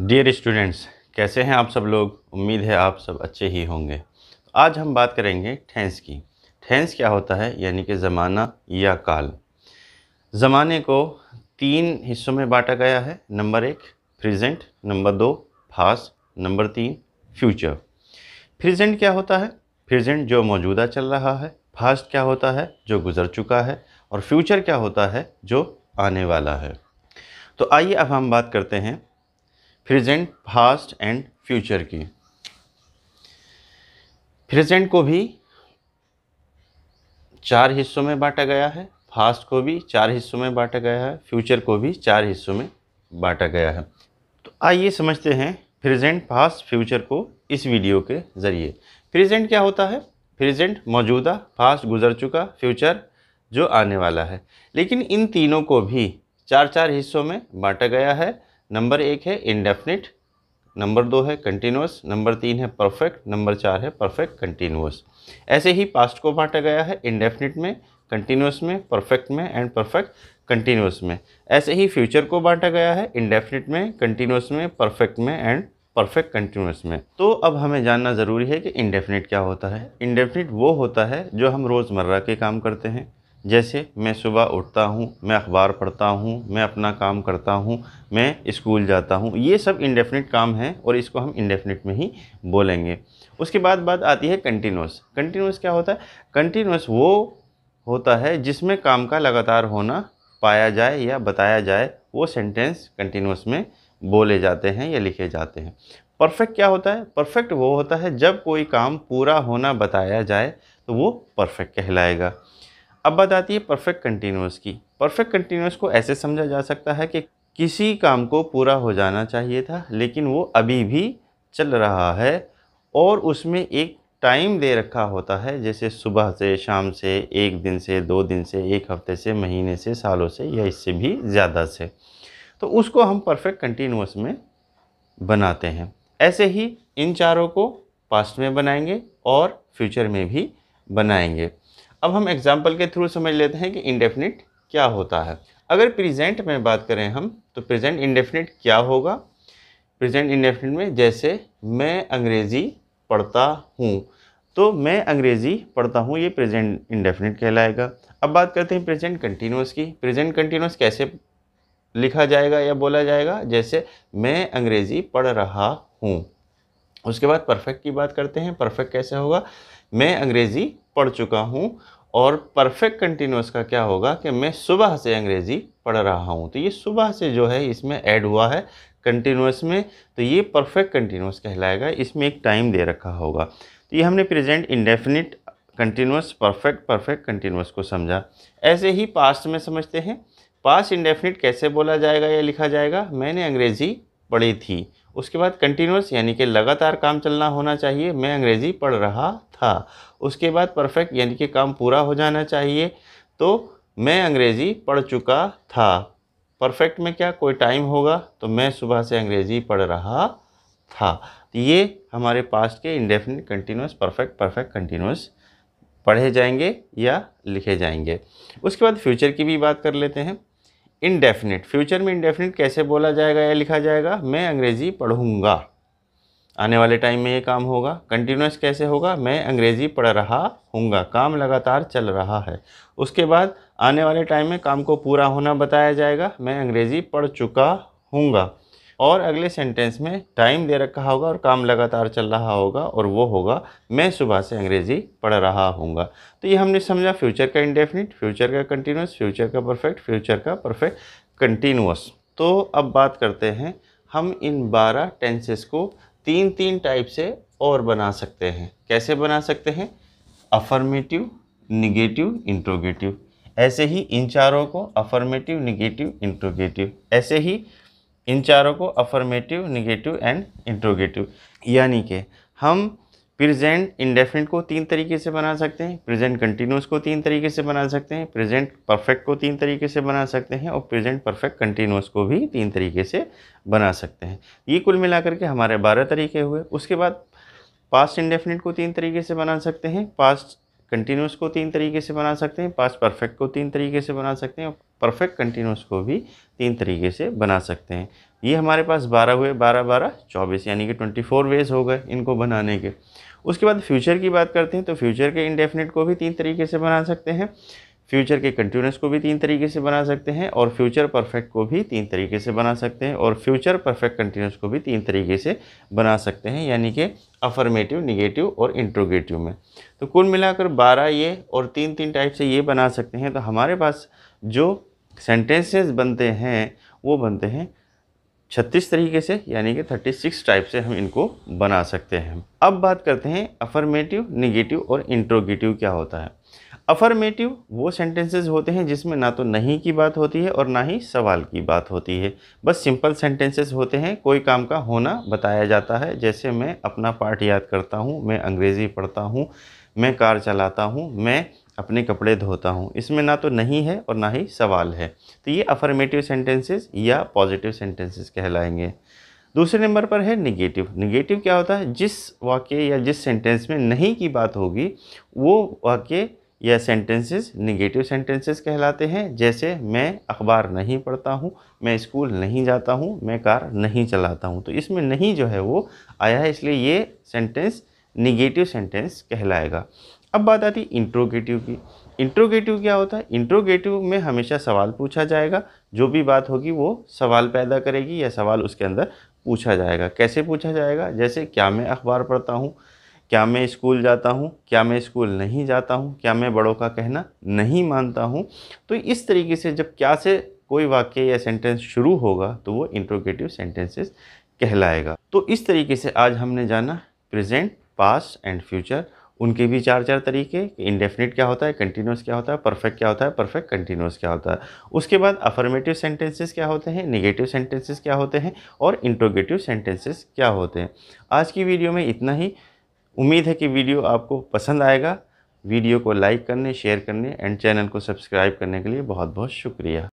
dear students कैसे हैं आप सब लोग उम्मीद है आप सब अच्छे ही होंगे आज हम बात करेंगे ठेंस की ठेंस क्या होता है यानी कि ज़माना या काल ज़माने को तीन हिस्सों में बांटा गया है नंबर एक प्रेजेंट नंबर दो फास्ट नंबर तीन फ्यूचर प्रेजेंट क्या होता है प्रेजेंट जो मौजूदा चल रहा है फास्ट क्या होता है जो गुज़र चुका है और फ्यूचर क्या होता है जो आने वाला है तो आइए अब हम बात करते हैं प्रेजेंट पास्ट एंड फ्यूचर की प्रेजेंट को भी चार हिस्सों में बांटा गया है फास्ट को भी चार हिस्सों में बांटा गया है फ्यूचर को भी चार हिस्सों में बांटा गया है तो आइए समझते हैं प्रेजेंट पास्ट फ्यूचर को इस वीडियो के ज़रिए प्रेजेंट क्या होता है प्रेजेंट मौजूदा पास्ट गुजर चुका फ्यूचर जो आने वाला है लेकिन इन तीनों को भी चार चार हिस्सों में बांटा गया है नंबर एक है इनडेफिनिट नंबर दो है कंटिन्यूस नंबर तीन है परफेक्ट नंबर चार है परफेक्ट कंटिन्यूस ऐसे ही पास्ट को बांटा गया है इनडेफिनिट में कंटिन्यूस में परफेक्ट में एंड परफेक्ट कंटिन्यूस में ऐसे ही फ्यूचर को बांटा गया है इनडेफिनिट में कंटिन्यूस में परफेक्ट में एंड परफेक्ट कंटिन्यूस में तो अब हमें जानना ज़रूरी है कि इंडेफिनिट क्या होता है इंडेफिनिट वो होता है जो हम रोज़मर्रा के काम करते हैं जैसे मैं सुबह उठता हूँ मैं अखबार पढ़ता हूँ मैं अपना काम करता हूँ मैं स्कूल जाता हूँ ये सब इंडेफिनिट काम हैं और इसको हम इंडेफिनिट में ही बोलेंगे उसके बाद बात आती है कंटिन्यूस कंटिन्यूस क्या होता है कंटिन्यूस वो होता है जिसमें काम का लगातार होना पाया जाए या बताया जाए वो सेंटेंस कंटिन्यूस में बोले जाते हैं या लिखे जाते हैं परफेक्ट क्या होता है परफेक्ट वो होता है जब कोई काम पूरा होना बताया जाए तो वो परफेक्ट कहलाएगा अब बात आती है परफेक्ट कंटिन्यूस की परफेक्ट कंटिन्यूस को ऐसे समझा जा सकता है कि किसी काम को पूरा हो जाना चाहिए था लेकिन वो अभी भी चल रहा है और उसमें एक टाइम दे रखा होता है जैसे सुबह से शाम से एक दिन से दो दिन से एक हफ्ते से महीने से सालों से या इससे भी ज़्यादा से तो उसको हम परफेक्ट कंटिन्यूस में बनाते हैं ऐसे ही इन चारों को पास्ट में बनाएंगे और फ्यूचर में भी बनाएंगे अब हम एग्जाम्पल के थ्रू समझ लेते हैं कि इंडेफिनिट क्या होता है अगर प्रेजेंट में बात करें हम तो प्रेजेंट इंडेफिनिट क्या होगा प्रेजेंट इंडेफिनिट में जैसे मैं अंग्रेज़ी पढ़ता हूँ तो मैं अंग्रेज़ी पढ़ता हूँ ये प्रेजेंट इंडेफिनिट कहलाएगा अब बात करते हैं प्रेजेंट कंटिन्यूस की प्रेजेंट कंटिन्यूस कैसे लिखा जाएगा या बोला जाएगा जैसे मैं अंग्रेज़ी पढ़ रहा हूँ उसके बाद परफेक्ट की बात करते हैं परफेक्ट कैसे होगा मैं अंग्रेज़ी पढ़ चुका हूँ और परफेक्ट कंटिन्यूस का क्या होगा कि मैं सुबह से अंग्रेज़ी पढ़ रहा हूँ तो ये सुबह से जो है इसमें ऐड हुआ है कंटिन्यूस में तो ये परफेक्ट कंटिन्यूस कहलाएगा इसमें एक टाइम दे रखा होगा तो ये हमने present indefinite continuous perfect perfect continuous को समझा ऐसे ही पास्ट में समझते हैं पास्ट इंडेफिनिट कैसे बोला जाएगा या लिखा जाएगा मैंने अंग्रेज़ी पड़ी थी उसके बाद कंटिन्यूस यानी कि लगातार काम चलना होना चाहिए मैं अंग्रेज़ी पढ़ रहा था उसके बाद परफेक्ट यानी कि काम पूरा हो जाना चाहिए तो मैं अंग्रेज़ी पढ़ चुका था परफेक्ट में क्या कोई टाइम होगा तो मैं सुबह से अंग्रेज़ी पढ़ रहा था तो ये हमारे पास्ट के indefinite continuous perfect perfect continuous पढ़े जाएंगे या लिखे जाएंगे उसके बाद फ्यूचर की भी बात कर लेते हैं इनडेफिनिट फ्यूचर में इनडेफिनिट कैसे बोला जाएगा या लिखा जाएगा मैं अंग्रेज़ी पढ़ूँगा आने वाले टाइम में ये काम होगा कंटिन्यूस कैसे होगा मैं अंग्रेज़ी पढ़ रहा हूँगा काम लगातार चल रहा है उसके बाद आने वाले टाइम में काम को पूरा होना बताया जाएगा मैं अंग्रेज़ी पढ़ चुका हूँगा और अगले सेंटेंस में टाइम दे रखा होगा और काम लगातार चल रहा होगा और वो होगा मैं सुबह से अंग्रेज़ी पढ़ रहा हूँगा तो ये हमने समझा फ्यूचर का इंडेफिनिट फ्यूचर का कंटिन्यूस फ्यूचर का परफेक्ट फ्यूचर का परफेक्ट कंटिन्यूस तो अब बात करते हैं हम इन बारह टेंसेस को तीन तीन टाइप से और बना सकते हैं कैसे बना सकते हैं अफर्मेटिव निगेटिव इंट्रोगेटिव ऐसे ही इन चारों को अफर्मेटिव निगेटिव इंट्रोगेटिव ऐसे ही इन चारों को अफर्मेटिव निगेटिव एंड इंट्रोगेटिव यानी कि हम प्रेजेंट इंडेफिनिट को तीन तरीके से बना सकते हैं प्रेजेंट कंटिन्यूस को तीन तरीके से बना सकते हैं प्रेजेंट परफेक्ट को तीन तरीके से बना सकते हैं और प्रेजेंट परफेक्ट कंटिन्यूस को भी तीन तरीके से बना सकते हैं ये कुल मिलाकर के हमारे बारह तरीके हुए उसके बाद पास्ट इंडेफिनिट को तीन तरीके से बना सकते हैं पास्ट कंटिन्यूस को तीन तरीके से बना सकते हैं पास्ट परफेक्ट को तीन तरीके से बना सकते हैं परफेक्ट कंटिन्यूस को भी तीन तरीके से बना सकते हैं ये हमारे पास बारह हुए बारह बारह चौबीस यानी कि ट्वेंटी फोर वेज हो गए इनको बनाने के उसके बाद फ्यूचर की बात करते हैं तो फ्यूचर के इंडेफिनिट को भी तीन तरीके से बना सकते हैं फ्यूचर के कंटिन्यूस को भी तीन तरीके से बना सकते हैं और फ्यूचर परफेक्ट को भी तीन तरीके से बना सकते हैं और फ्यूचर परफेक्ट कंटिन्यूस को भी तीन तरीके से बना सकते हैं यानी कि अफर्मेटिव निगेटिव और इंट्रोगेटिव में तो कुल मिलाकर बारह ये और तीन तीन टाइप से ये बना सकते हैं तो हमारे पास जो सेंटेंसेस बनते हैं वो बनते हैं छत्तीस तरीके से यानी कि थर्टी सिक्स टाइप से हम इनको बना सकते हैं अब बात करते हैं अफर्मेटिव निगेटिव और इंट्रोगेटिव क्या होता है अफर्मेटिव वो सेंटेंसेस होते हैं जिसमें ना तो नहीं की बात होती है और ना ही सवाल की बात होती है बस सिंपल सेंटेंसेस होते हैं कोई काम का होना बताया जाता है जैसे मैं अपना पार्ट याद करता हूँ मैं अंग्रेज़ी पढ़ता हूँ मैं कार चलाता हूँ मैं अपने कपड़े धोता हूँ इसमें ना तो नहीं है और ना ही सवाल है तो ये अफर्मेटिव सेंटेंसेस या पॉजिटिव सेंटेंसेज कहलाएंगे दूसरे नंबर पर है निगेटिव निगेटिव क्या होता है जिस वाक्य या जिस सेंटेंस में नहीं की बात होगी वो वाक्य यह सेंटेंसेस निगेटिव सेंटेंसेस कहलाते हैं जैसे मैं अखबार नहीं पढ़ता हूँ मैं स्कूल नहीं जाता हूँ मैं कार नहीं चलाता हूँ तो इसमें नहीं जो है वो आया है इसलिए ये सेंटेंस निगेटिव सेंटेंस कहलाएगा अब बात आती है इंट्रोगेटिव की इंट्रोगेटिव क्या होता है इंट्रोगेटिव में हमेशा सवाल पूछा जाएगा जो भी बात होगी वो सवाल पैदा करेगी या सवाल उसके अंदर पूछा जाएगा कैसे पूछा जाएगा जैसे क्या मैं अखबार पढ़ता हूँ क्या मैं स्कूल जाता हूँ क्या मैं स्कूल नहीं जाता हूँ क्या मैं बड़ों का कहना नहीं मानता हूँ तो इस तरीके से जब क्या से कोई वाक्य या सेंटेंस शुरू होगा तो वो इंट्रोगेटिव सेंटेंसेस कहलाएगा तो इस तरीके से आज हमने जाना प्रेजेंट पास एंड फ्यूचर उनके भी चार चार तरीके इंडेफिनिट क्या होता है कंटिन्यूस क्या होता है परफेक्ट क्या होता है परफेक्ट कंटिन्यूस क्या होता है उसके बाद अफर्मेटिव सेंटेंसेस क्या होते हैं नेगेटिव सेंटेंसेस क्या होते हैं और इंट्रोगेटिव सेंटेंसेस क्या होते हैं आज की वीडियो में इतना ही उम्मीद है कि वीडियो आपको पसंद आएगा वीडियो को लाइक करने शेयर करने एंड चैनल को सब्सक्राइब करने के लिए बहुत बहुत शुक्रिया